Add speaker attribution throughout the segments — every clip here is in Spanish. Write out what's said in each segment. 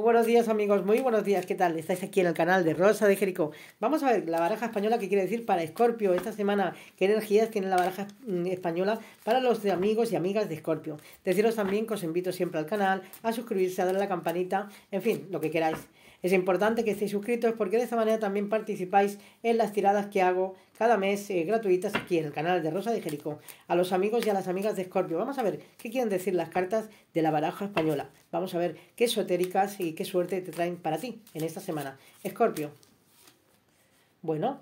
Speaker 1: buenos días amigos, muy buenos días, ¿qué tal? Estáis aquí en el canal de Rosa de Jericó. Vamos a ver la baraja española que quiere decir para Escorpio esta semana, qué energías tiene la baraja mm, española para los de amigos y amigas de Escorpio. Deciros también que os invito siempre al canal, a suscribirse, a darle la campanita, en fin, lo que queráis. Es importante que estéis suscritos porque de esta manera también participáis en las tiradas que hago cada mes eh, gratuitas aquí en el canal de Rosa de Jericó a los amigos y a las amigas de Scorpio. Vamos a ver qué quieren decir las cartas de la baraja española. Vamos a ver qué esotéricas y qué suerte te traen para ti en esta semana. Scorpio. Bueno,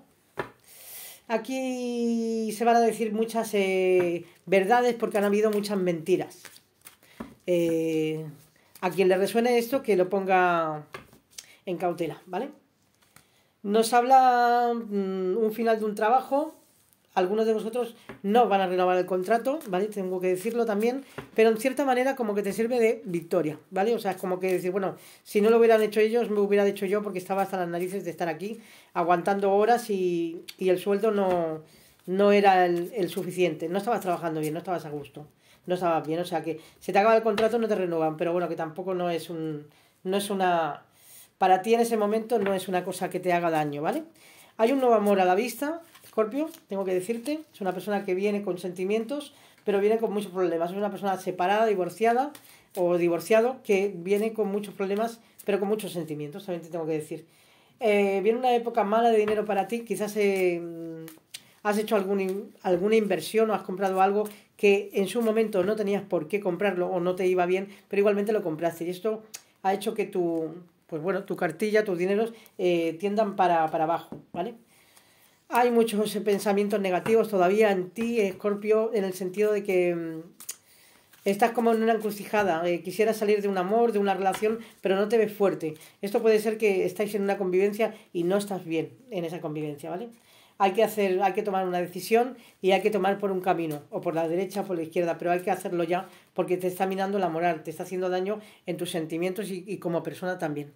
Speaker 1: aquí se van a decir muchas eh, verdades porque han habido muchas mentiras. Eh, a quien le resuene esto, que lo ponga en cautela, ¿vale? Nos habla mm, un final de un trabajo. Algunos de vosotros no van a renovar el contrato, ¿vale? Tengo que decirlo también, pero en cierta manera como que te sirve de victoria, ¿vale? O sea, es como que decir, bueno, si no lo hubieran hecho ellos, me hubiera hecho yo porque estaba hasta las narices de estar aquí aguantando horas y, el sueldo no, no era el, suficiente. No estabas trabajando bien, no estabas a gusto, no estabas bien. O sea, que se te acaba el contrato, no te renuevan. pero bueno, que tampoco no es un... No es una para ti en ese momento no es una cosa que te haga daño, ¿vale? Hay un nuevo amor a la vista, Scorpio, tengo que decirte, es una persona que viene con sentimientos, pero viene con muchos problemas, es una persona separada, divorciada o divorciado, que viene con muchos problemas, pero con muchos sentimientos, también te tengo que decir. Eh, viene una época mala de dinero para ti, quizás eh, has hecho alguna inversión o has comprado algo que en su momento no tenías por qué comprarlo o no te iba bien, pero igualmente lo compraste. Y esto ha hecho que tu, pues bueno, tu cartilla, tus dineros eh, tiendan para, abajo, ¿vale? Hay muchos pensamientos negativos todavía en ti, Escorpio, en el sentido de que mm, estás como en una encrucijada. Eh, quisieras salir de un amor, de una relación, pero no te ves fuerte. Esto puede ser que estáis en una convivencia y no estás bien en esa convivencia, ¿vale? Hay que, hacer, hay que tomar una decisión y hay que tomar por un camino, o por la derecha o por la izquierda, pero hay que hacerlo ya porque te está minando la moral, te está haciendo daño en tus sentimientos y, como persona también.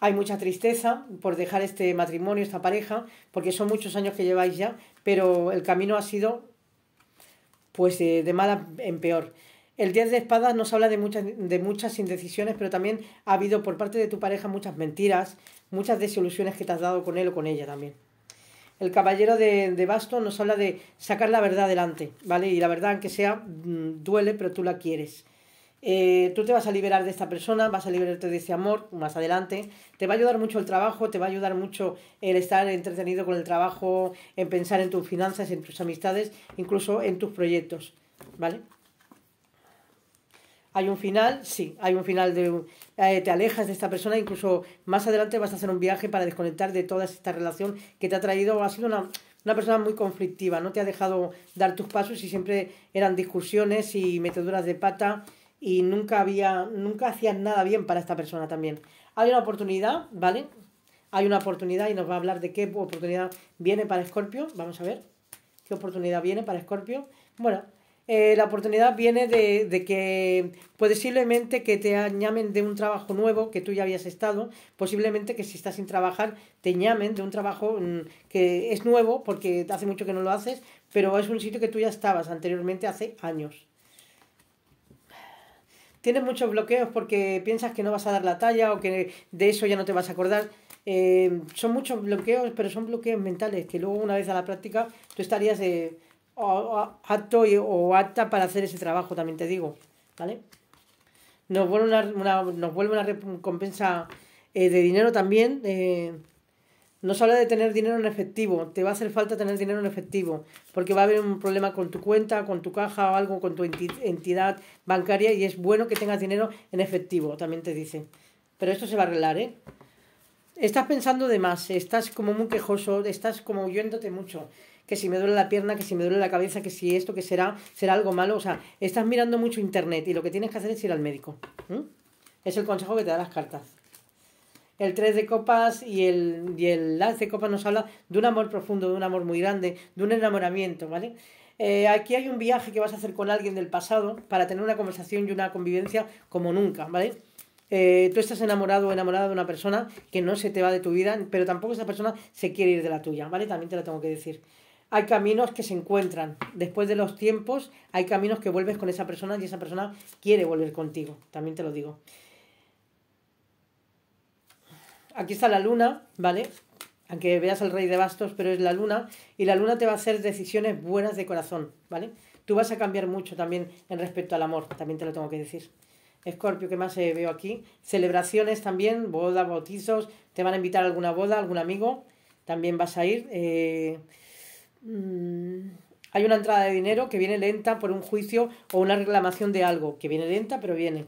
Speaker 1: Hay mucha tristeza por dejar este matrimonio, esta pareja, porque son muchos años que lleváis ya, pero el camino ha sido pues de, mala en peor. El 10 de espadas nos habla de muchas, de muchas indecisiones, pero también ha habido por parte de tu pareja muchas mentiras, muchas desilusiones que te has dado con él o con ella también el caballero de, de basto nos habla de sacar la verdad adelante, ¿vale? Y la verdad, aunque sea, mm, duele, pero tú la quieres. Eh, tú te vas a liberar de esta persona, vas a liberarte de ese amor más adelante. Te va a ayudar mucho el trabajo, te va a ayudar mucho el estar entretenido con el trabajo, en pensar en tus finanzas, en tus amistades, incluso en tus proyectos, ¿vale? ¿Hay un final? Sí, hay un final de... Eh, te alejas de esta persona, incluso más adelante vas a hacer un viaje para desconectar de toda esta relación que te ha traído, ha sido una, persona muy conflictiva, no te ha dejado dar tus pasos y siempre eran discusiones y meteduras de pata y nunca había, nunca hacías nada bien para esta persona también. Hay una oportunidad, ¿vale? Hay una oportunidad y nos va a hablar de qué oportunidad viene para Escorpio. Vamos a ver qué oportunidad viene para Escorpio. Bueno, eh, la oportunidad viene de, de que posiblemente que te llamen de un trabajo nuevo que tú ya habías estado, posiblemente que si estás sin trabajar te llamen de un trabajo mm, que es nuevo porque hace mucho que no lo haces, pero es un sitio que tú ya estabas anteriormente hace años. Tienes muchos bloqueos porque piensas que no vas a dar la talla o que de eso ya no te vas a acordar. Eh, son muchos bloqueos, pero son bloqueos mentales que luego una vez a la práctica tú estarías... de. Eh, acto o apta para hacer ese trabajo, también te digo, ¿vale? Nos vuelve una, nos vuelve una recompensa eh, de dinero también. Eh, no se habla de tener dinero en efectivo. Te va a hacer falta tener dinero en efectivo porque va a haber un problema con tu cuenta, con tu caja o algo, con tu entidad bancaria y es bueno que tengas dinero en efectivo, también te dice. Pero esto se va a arreglar, ¿eh? Estás pensando de más, estás como muy quejoso, estás como huyéndote mucho que si me duele la pierna, que si me duele la cabeza, que si esto, que será, será algo malo. O sea, estás mirando mucho internet y lo que tienes que hacer es ir al médico. Es el consejo que te da las cartas. El 3 de copas y el, y de copas nos habla de un amor profundo, de un amor muy grande, de un enamoramiento, ¿vale? Eh, aquí hay un viaje que vas a hacer con alguien del pasado para tener una conversación y una convivencia como nunca, ¿vale? Eh, tú estás enamorado o enamorada de una persona que no se te va de tu vida, pero tampoco esa persona se quiere ir de la tuya, ¿vale? También te la tengo que decir hay caminos que se encuentran. Después de los tiempos, hay caminos que vuelves con esa persona y esa persona quiere volver contigo. También te lo digo. Aquí está la luna, ¿vale? Aunque veas al rey de bastos, pero es la luna. Y la luna te va a hacer decisiones buenas de corazón, ¿vale? Tú vas a cambiar mucho también en respecto al amor, también te lo tengo que decir. Escorpio, ¿qué más eh, veo aquí? Celebraciones también, bodas, bautizos, te van a invitar a alguna boda, algún amigo, también vas a ir. Eh... Mm, hay una entrada de dinero que viene lenta por un juicio o una reclamación de algo, que viene lenta, pero viene.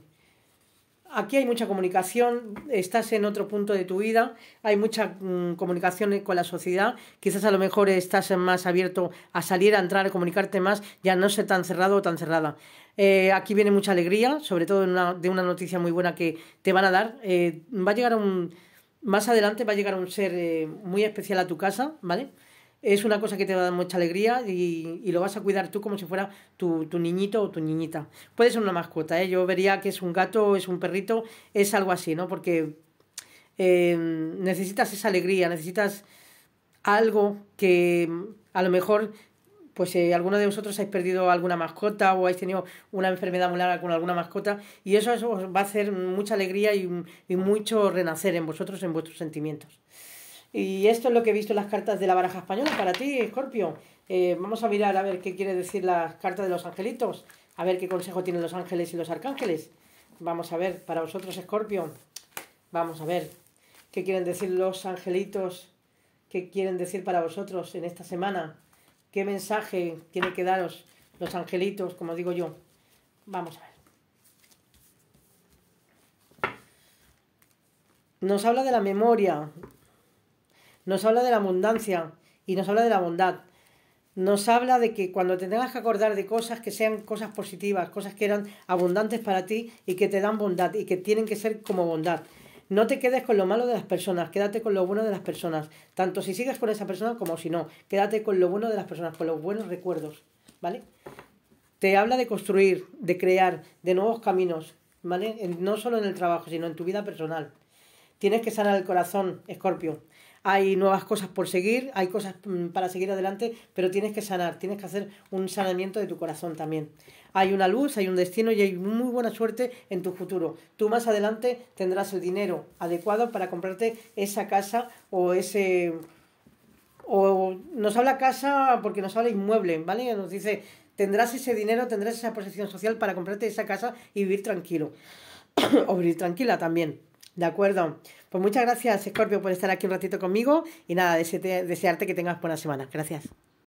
Speaker 1: Aquí hay mucha comunicación, estás en otro punto de tu vida, hay mucha mm, comunicación con la sociedad, quizás a lo mejor estás más abierto a salir, a entrar, a comunicarte más, ya no ser tan cerrado o tan cerrada. Eh, aquí viene mucha alegría, sobre todo de una, noticia muy buena que te van a dar. Eh, va a llegar un... Más adelante va a llegar un ser eh, muy especial a tu casa, ¿vale? es una cosa que te va a dar mucha alegría y, lo vas a cuidar tú como si fuera tu, tu, niñito o tu niñita. Puede ser una mascota, ¿eh? yo vería que es un gato, es un perrito, es algo así, ¿no? Porque em, necesitas esa alegría, necesitas algo que a lo mejor pues eh, alguno de vosotros habéis perdido alguna mascota o habéis tenido una enfermedad muy larga con alguna mascota y eso, eso os va a hacer mucha alegría y, y mucho renacer en vosotros, en vuestros sentimientos. Y esto es lo que he visto en las cartas de la baraja española para ti, Scorpio. Eh, vamos a mirar a ver qué quiere decir las cartas de los angelitos. A ver qué consejo tienen los ángeles y los arcángeles. Vamos a ver, para vosotros, Scorpio. Vamos a ver qué quieren decir los angelitos. ¿Qué quieren decir para vosotros en esta semana? ¿Qué mensaje tiene que daros los angelitos, como digo yo? Vamos a ver. Nos habla de la memoria, nos habla de la abundancia y nos habla de la bondad. Nos habla de que cuando te tengas que acordar de cosas que sean cosas positivas, cosas que eran abundantes para ti y que te dan bondad y que tienen que ser como bondad. No te quedes con lo malo de las personas, quédate con lo bueno de las personas, tanto si sigues con esa persona como si no. Quédate con lo bueno de las personas, con los buenos recuerdos, ¿vale? Te habla de construir, de crear, de nuevos caminos, ¿vale? No solo en el trabajo, sino en tu vida personal. Tienes que sanar el corazón, Escorpio hay nuevas cosas por seguir, hay cosas mm, para seguir adelante, pero tienes que sanar, tienes que hacer un sanamiento de tu corazón también. Hay una luz, hay un destino y hay muy buena suerte en tu futuro. Tú más adelante tendrás el dinero adecuado para comprarte esa casa o ese... O nos habla casa porque nos habla inmueble, ¿vale? Nos dice, tendrás ese dinero, tendrás esa posición social para comprarte esa casa y vivir tranquilo. o vivir tranquila también. De acuerdo. Pues muchas gracias, Scorpio, por estar aquí un ratito conmigo y nada, desearte que tengas buena semana. Gracias.